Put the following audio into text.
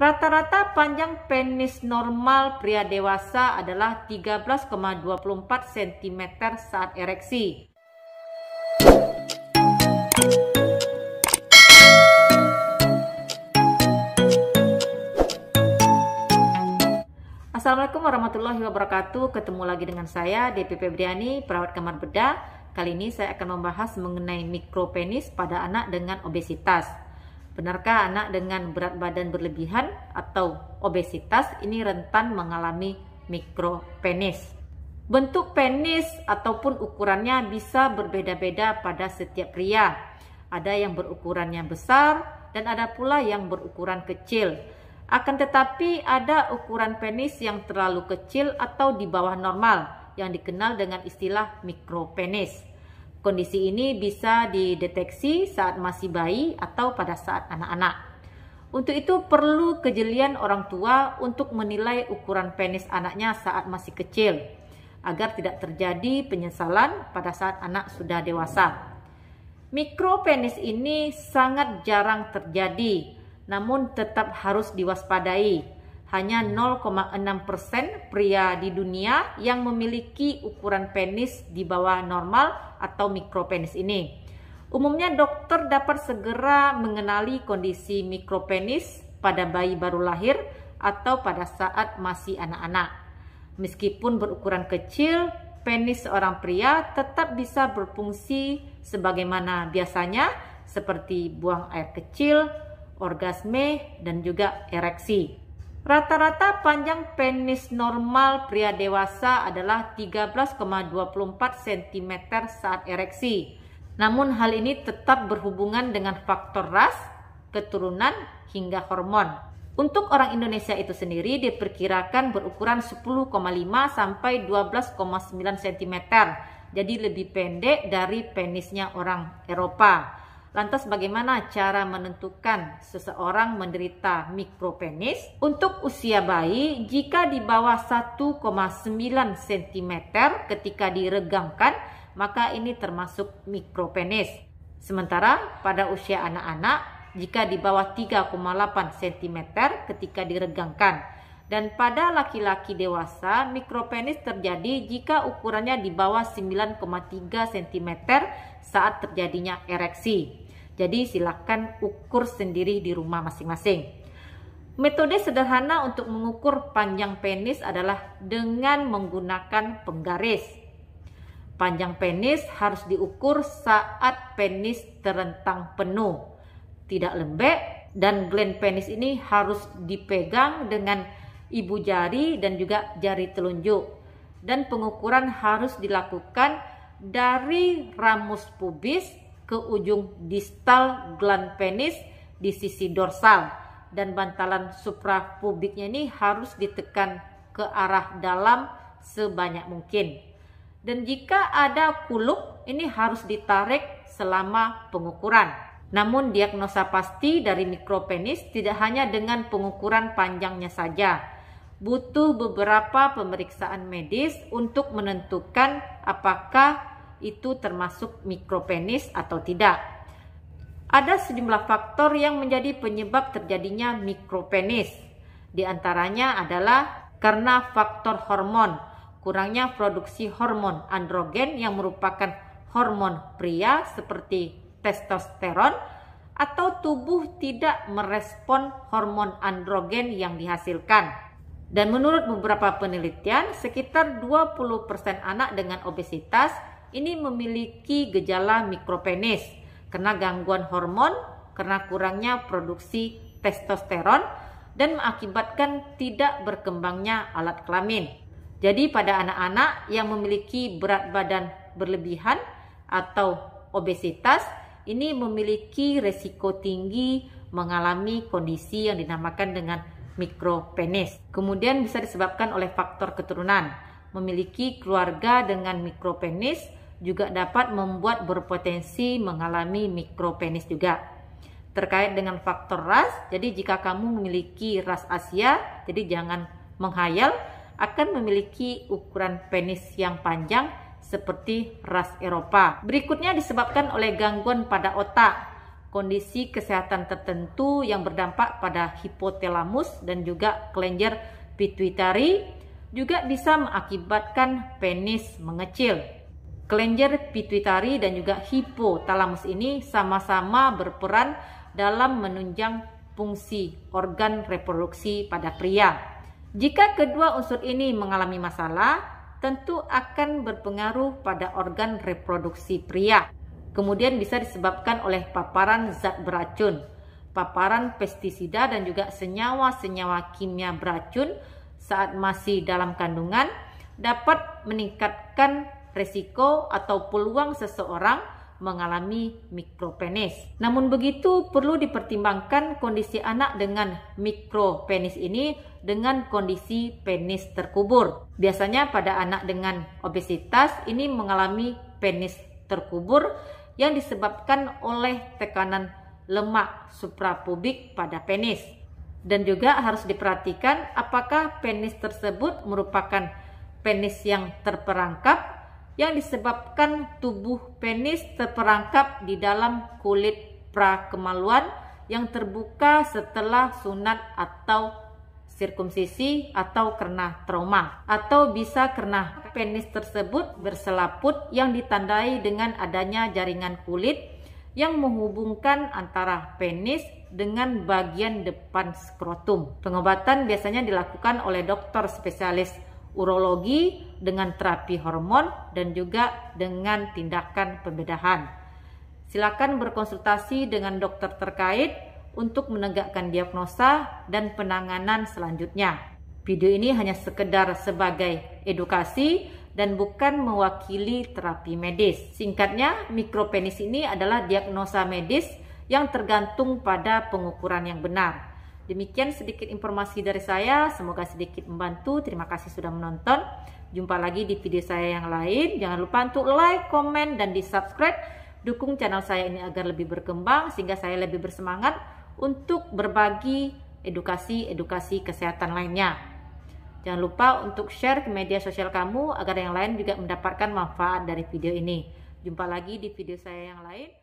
Rata-rata panjang penis normal pria dewasa adalah 13,24 cm saat ereksi. Assalamualaikum warahmatullahi wabarakatuh. Ketemu lagi dengan saya DPP Briani, perawat kamar bedah. Kali ini saya akan membahas mengenai mikropenis pada anak dengan obesitas. Benarkah anak dengan berat badan berlebihan atau obesitas ini rentan mengalami mikro penis? Bentuk penis ataupun ukurannya bisa berbeda-beda pada setiap pria. Ada yang berukurannya besar dan ada pula yang berukuran kecil. Akan tetapi ada ukuran penis yang terlalu kecil atau di bawah normal yang dikenal dengan istilah mikro penis. Kondisi ini bisa dideteksi saat masih bayi atau pada saat anak-anak. Untuk itu perlu kejelian orang tua untuk menilai ukuran penis anaknya saat masih kecil agar tidak terjadi penyesalan pada saat anak sudah dewasa. Mikro penis ini sangat jarang terjadi namun tetap harus diwaspadai hanya 0,6 persen pria di dunia yang memiliki ukuran penis di bawah normal atau mikropenis ini. Umumnya dokter dapat segera mengenali kondisi mikropenis pada bayi baru lahir atau pada saat masih anak-anak. Meskipun berukuran kecil, penis seorang pria tetap bisa berfungsi sebagaimana biasanya seperti buang air kecil, orgasme, dan juga ereksi. Rata-rata panjang penis normal pria dewasa adalah 13,24 cm saat ereksi. Namun hal ini tetap berhubungan dengan faktor ras, keturunan, hingga hormon. Untuk orang Indonesia itu sendiri diperkirakan berukuran 10,5 sampai 12,9 cm. Jadi lebih pendek dari penisnya orang Eropa. Lantas bagaimana cara menentukan seseorang menderita mikropenis? Untuk usia bayi, jika di bawah 1,9 cm ketika diregangkan, maka ini termasuk mikropenis. Sementara pada usia anak-anak, jika di bawah 3,8 cm ketika diregangkan, dan pada laki-laki dewasa, mikropenis terjadi jika ukurannya di bawah 9,3 cm saat terjadinya ereksi. Jadi silakan ukur sendiri di rumah masing-masing. Metode sederhana untuk mengukur panjang penis adalah dengan menggunakan penggaris. Panjang penis harus diukur saat penis terentang penuh, tidak lembek, dan gland penis ini harus dipegang dengan ibu jari dan juga jari telunjuk. Dan pengukuran harus dilakukan dari ramus pubis ke ujung distal gland penis di sisi dorsal dan bantalan supra pubiknya ini harus ditekan ke arah dalam sebanyak mungkin. Dan jika ada kuluk, ini harus ditarik selama pengukuran. Namun diagnosa pasti dari mikropenis tidak hanya dengan pengukuran panjangnya saja, butuh beberapa pemeriksaan medis untuk menentukan apakah itu termasuk mikropenis atau tidak. Ada sejumlah faktor yang menjadi penyebab terjadinya mikropenis. Di antaranya adalah karena faktor hormon, kurangnya produksi hormon androgen yang merupakan hormon pria seperti testosteron atau tubuh tidak merespon hormon androgen yang dihasilkan dan menurut beberapa penelitian, sekitar 20% anak dengan obesitas ini memiliki gejala mikropenis karena gangguan hormon, karena kurangnya produksi testosteron dan mengakibatkan tidak berkembangnya alat kelamin. Jadi pada anak-anak yang memiliki berat badan berlebihan atau obesitas ini memiliki resiko tinggi mengalami kondisi yang dinamakan dengan mikropenis. Kemudian bisa disebabkan oleh faktor keturunan. Memiliki keluarga dengan mikropenis juga dapat membuat berpotensi mengalami mikropenis juga. Terkait dengan faktor ras, jadi jika kamu memiliki ras Asia, jadi jangan menghayal akan memiliki ukuran penis yang panjang seperti ras Eropa. Berikutnya disebabkan oleh gangguan pada otak kondisi kesehatan tertentu yang berdampak pada hipotalamus dan juga kelenjar pituitari juga bisa mengakibatkan penis mengecil. Kelenjar pituitari dan juga hipotalamus ini sama-sama berperan dalam menunjang fungsi organ reproduksi pada pria. Jika kedua unsur ini mengalami masalah, tentu akan berpengaruh pada organ reproduksi pria. Kemudian bisa disebabkan oleh paparan zat beracun, paparan pestisida dan juga senyawa-senyawa kimia beracun saat masih dalam kandungan dapat meningkatkan resiko atau peluang seseorang mengalami mikropenis. Namun begitu perlu dipertimbangkan kondisi anak dengan mikropenis ini dengan kondisi penis terkubur. Biasanya pada anak dengan obesitas ini mengalami penis terkubur yang disebabkan oleh tekanan lemak suprapubik pada penis. Dan juga harus diperhatikan apakah penis tersebut merupakan penis yang terperangkap yang disebabkan tubuh penis terperangkap di dalam kulit prakemaluan yang terbuka setelah sunat atau sirkumsisi atau karena trauma atau bisa karena penis tersebut berselaput yang ditandai dengan adanya jaringan kulit yang menghubungkan antara penis dengan bagian depan skrotum. Pengobatan biasanya dilakukan oleh dokter spesialis urologi dengan terapi hormon dan juga dengan tindakan pembedahan. Silakan berkonsultasi dengan dokter terkait untuk menegakkan diagnosa dan penanganan selanjutnya. Video ini hanya sekedar sebagai edukasi dan bukan mewakili terapi medis. Singkatnya, mikropenis ini adalah diagnosa medis yang tergantung pada pengukuran yang benar. Demikian sedikit informasi dari saya, semoga sedikit membantu. Terima kasih sudah menonton. Jumpa lagi di video saya yang lain. Jangan lupa untuk like, komen, dan di subscribe. Dukung channel saya ini agar lebih berkembang sehingga saya lebih bersemangat untuk berbagi edukasi-edukasi kesehatan lainnya. Jangan lupa untuk share ke media sosial kamu agar yang lain juga mendapatkan manfaat dari video ini. Jumpa lagi di video saya yang lain.